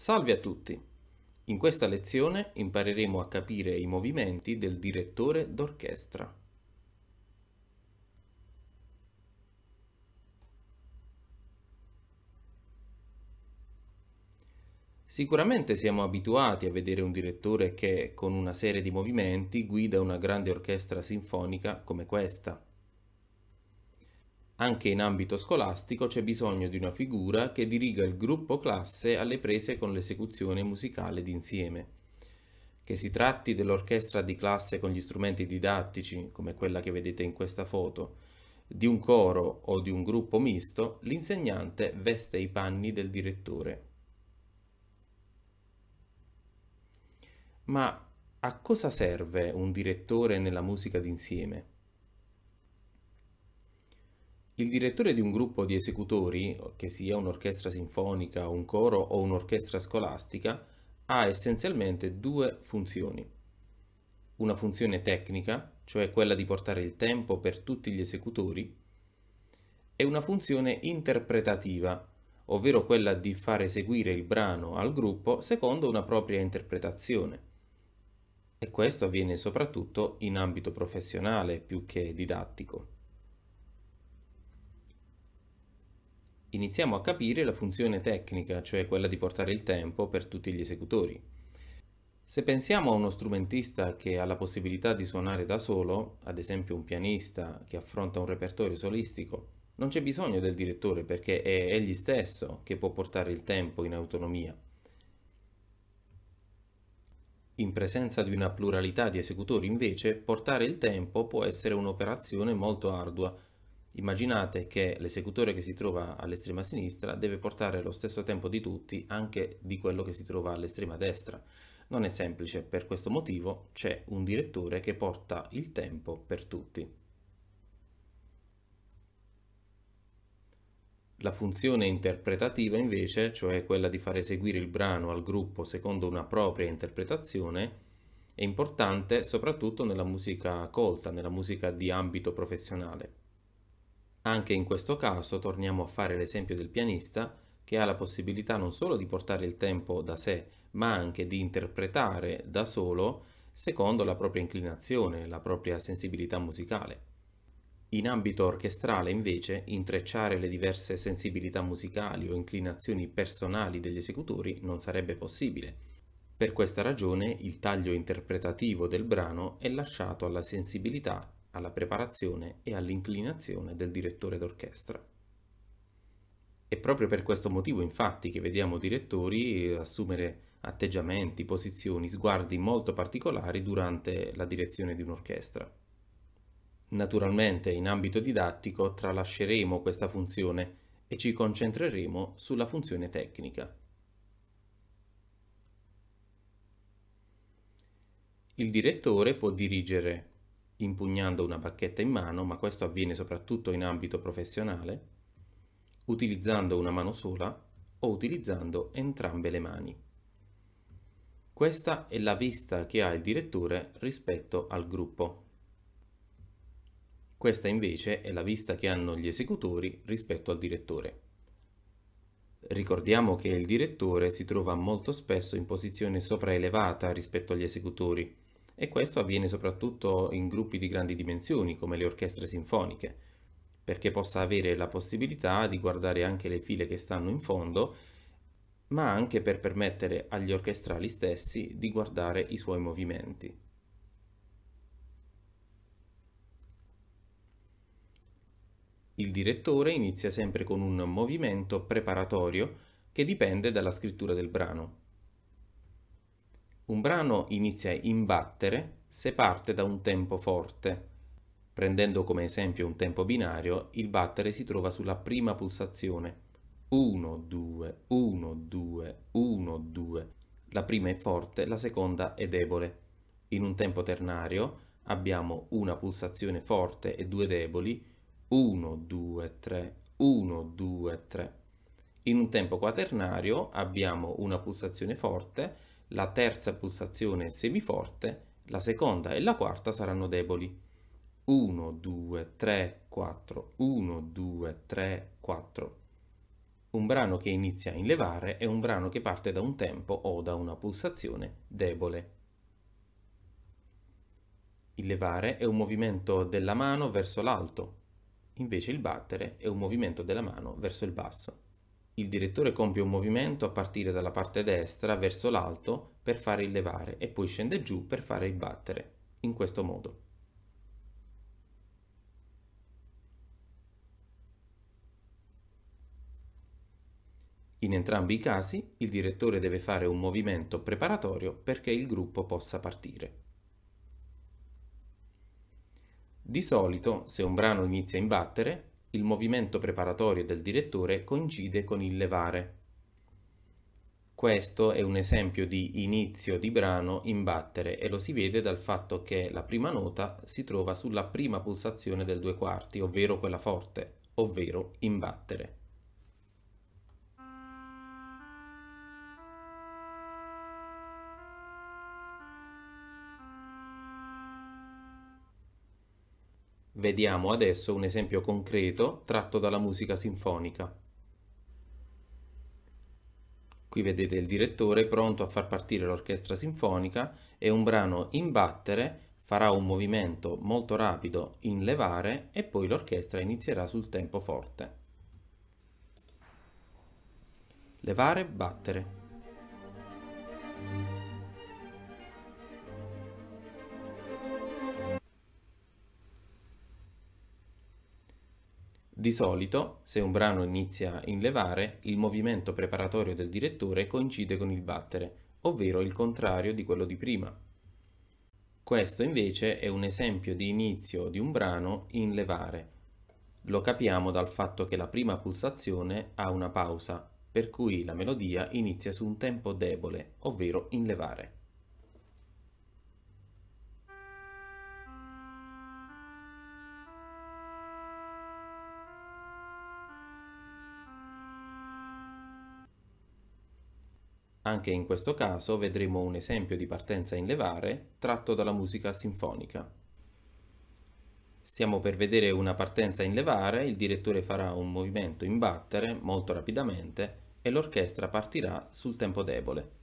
Salve a tutti! In questa lezione impareremo a capire i movimenti del direttore d'orchestra. Sicuramente siamo abituati a vedere un direttore che, con una serie di movimenti, guida una grande orchestra sinfonica come questa. Anche in ambito scolastico c'è bisogno di una figura che diriga il gruppo classe alle prese con l'esecuzione musicale d'insieme. Che si tratti dell'orchestra di classe con gli strumenti didattici, come quella che vedete in questa foto, di un coro o di un gruppo misto, l'insegnante veste i panni del direttore. Ma a cosa serve un direttore nella musica d'insieme? Il direttore di un gruppo di esecutori, che sia un'orchestra sinfonica, un coro o un'orchestra scolastica, ha essenzialmente due funzioni. Una funzione tecnica, cioè quella di portare il tempo per tutti gli esecutori, e una funzione interpretativa, ovvero quella di far eseguire il brano al gruppo secondo una propria interpretazione. E questo avviene soprattutto in ambito professionale più che didattico. iniziamo a capire la funzione tecnica, cioè quella di portare il tempo per tutti gli esecutori. Se pensiamo a uno strumentista che ha la possibilità di suonare da solo, ad esempio un pianista che affronta un repertorio solistico, non c'è bisogno del direttore perché è egli stesso che può portare il tempo in autonomia. In presenza di una pluralità di esecutori invece, portare il tempo può essere un'operazione molto ardua, Immaginate che l'esecutore che si trova all'estrema sinistra deve portare lo stesso tempo di tutti anche di quello che si trova all'estrema destra. Non è semplice, per questo motivo c'è un direttore che porta il tempo per tutti. La funzione interpretativa invece, cioè quella di far eseguire il brano al gruppo secondo una propria interpretazione, è importante soprattutto nella musica colta, nella musica di ambito professionale. Anche in questo caso torniamo a fare l'esempio del pianista che ha la possibilità non solo di portare il tempo da sé, ma anche di interpretare da solo secondo la propria inclinazione, la propria sensibilità musicale. In ambito orchestrale, invece, intrecciare le diverse sensibilità musicali o inclinazioni personali degli esecutori non sarebbe possibile. Per questa ragione il taglio interpretativo del brano è lasciato alla sensibilità alla preparazione e all'inclinazione del direttore d'orchestra. È proprio per questo motivo infatti che vediamo direttori assumere atteggiamenti, posizioni, sguardi molto particolari durante la direzione di un'orchestra. Naturalmente in ambito didattico tralasceremo questa funzione e ci concentreremo sulla funzione tecnica. Il direttore può dirigere impugnando una bacchetta in mano, ma questo avviene soprattutto in ambito professionale, utilizzando una mano sola o utilizzando entrambe le mani. Questa è la vista che ha il direttore rispetto al gruppo. Questa invece è la vista che hanno gli esecutori rispetto al direttore. Ricordiamo che il direttore si trova molto spesso in posizione sopraelevata rispetto agli esecutori, e questo avviene soprattutto in gruppi di grandi dimensioni come le orchestre sinfoniche, perché possa avere la possibilità di guardare anche le file che stanno in fondo, ma anche per permettere agli orchestrali stessi di guardare i suoi movimenti. Il direttore inizia sempre con un movimento preparatorio che dipende dalla scrittura del brano, un brano inizia a imbattere se parte da un tempo forte. Prendendo come esempio un tempo binario, il battere si trova sulla prima pulsazione. 1, 2, 1, 2, 1, 2. La prima è forte, la seconda è debole. In un tempo ternario abbiamo una pulsazione forte e due deboli. 1, 2, 3, 1, 2, 3. In un tempo quaternario abbiamo una pulsazione forte la terza pulsazione è semiforte, la seconda e la quarta saranno deboli. 1, 2, 3, 4, 1, 2, 3, 4. Un brano che inizia in levare è un brano che parte da un tempo o da una pulsazione debole. Il levare è un movimento della mano verso l'alto, invece il battere è un movimento della mano verso il basso. Il direttore compie un movimento a partire dalla parte destra verso l'alto per fare il levare e poi scende giù per fare il battere, in questo modo. In entrambi i casi il direttore deve fare un movimento preparatorio perché il gruppo possa partire. Di solito, se un brano inizia in battere, il movimento preparatorio del direttore coincide con il levare. Questo è un esempio di inizio di brano in battere e lo si vede dal fatto che la prima nota si trova sulla prima pulsazione del due quarti, ovvero quella forte, ovvero in battere. Vediamo adesso un esempio concreto tratto dalla musica sinfonica. Qui vedete il direttore pronto a far partire l'orchestra sinfonica e un brano in battere farà un movimento molto rapido in levare e poi l'orchestra inizierà sul tempo forte. Levare, battere. Di solito, se un brano inizia in levare, il movimento preparatorio del direttore coincide con il battere, ovvero il contrario di quello di prima. Questo invece è un esempio di inizio di un brano in levare. Lo capiamo dal fatto che la prima pulsazione ha una pausa, per cui la melodia inizia su un tempo debole, ovvero in levare. Anche in questo caso vedremo un esempio di partenza in levare tratto dalla musica sinfonica. Stiamo per vedere una partenza in levare, il direttore farà un movimento in battere molto rapidamente e l'orchestra partirà sul tempo debole.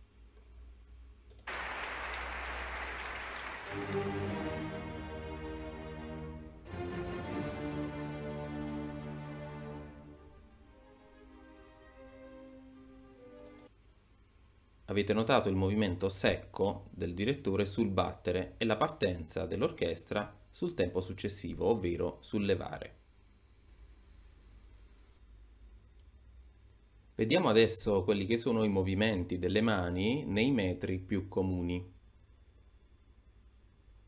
Avete notato il movimento secco del direttore sul battere e la partenza dell'orchestra sul tempo successivo, ovvero sul levare. Vediamo adesso quelli che sono i movimenti delle mani nei metri più comuni.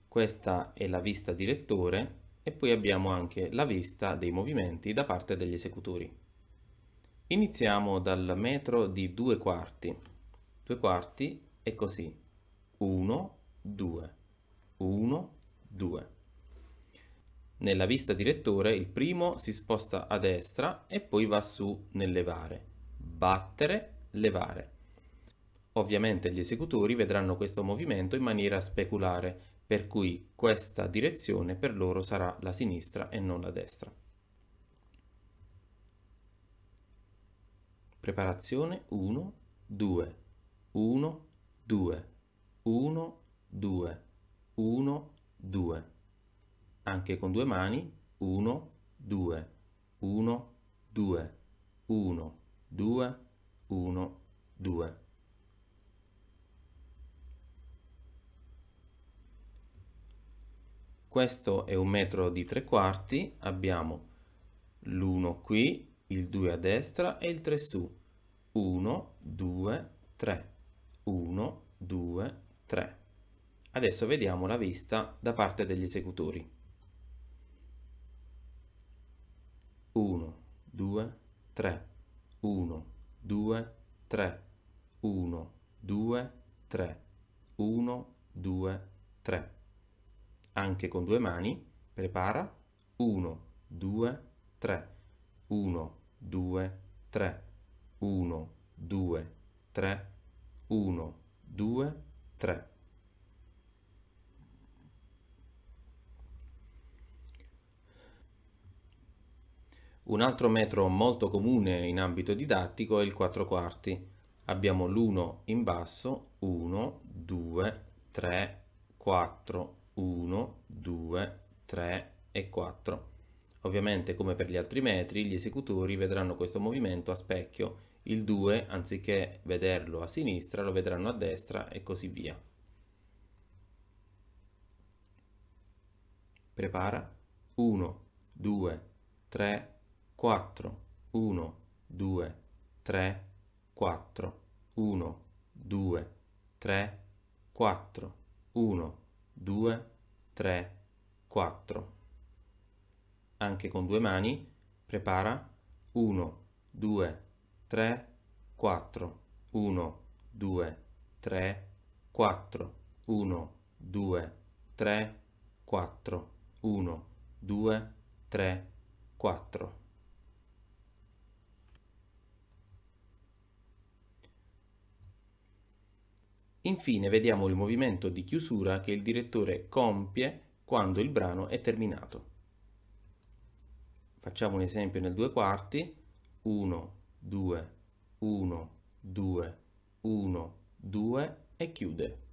Questa è la vista direttore e poi abbiamo anche la vista dei movimenti da parte degli esecutori. Iniziamo dal metro di due quarti. 2 quarti e così 1 2 1 2 nella vista direttore il primo si sposta a destra e poi va su nel levare battere levare ovviamente gli esecutori vedranno questo movimento in maniera speculare per cui questa direzione per loro sarà la sinistra e non la destra preparazione 1 2 1, 2, 1, 2, 1, 2. Anche con due mani, 1, 2, 1, 2, 1, 2, 1, 2. Questo è un metro di tre quarti, abbiamo l'1 qui, il 2 a destra e il 3 su. 1, 2, 3. 1, 2, 3. Adesso vediamo la vista da parte degli esecutori. 1, 2, 3, 1, 2, 3, 1, 2, 3, 1, 2, 3. Anche con due mani, prepara 1, 2, 3, 1, 2, 3, 1, 2, 3, 1, 2, 3. Un altro metro molto comune in ambito didattico è il 4 quarti. Abbiamo l'1 in basso, 1, 2, 3, 4, 1, 2, 3 e 4. Ovviamente come per gli altri metri gli esecutori vedranno questo movimento a specchio il 2 anziché vederlo a sinistra lo vedranno a destra e così via. Prepara 1, 2, 3, 4, 1, 2, 3, 4, 1, 2, 3, 4, 1, 2, 3, 4. Anche con due mani prepara 1, 2, 3. 3, 4, 1, 2, 3, 4, 1, 2, 3, 4, 1, 2, 3, 4. Infine vediamo il movimento di chiusura che il direttore compie quando il brano è terminato. Facciamo un esempio nel due quarti, 1, 2, 1, 2, 1, 2 e chiude.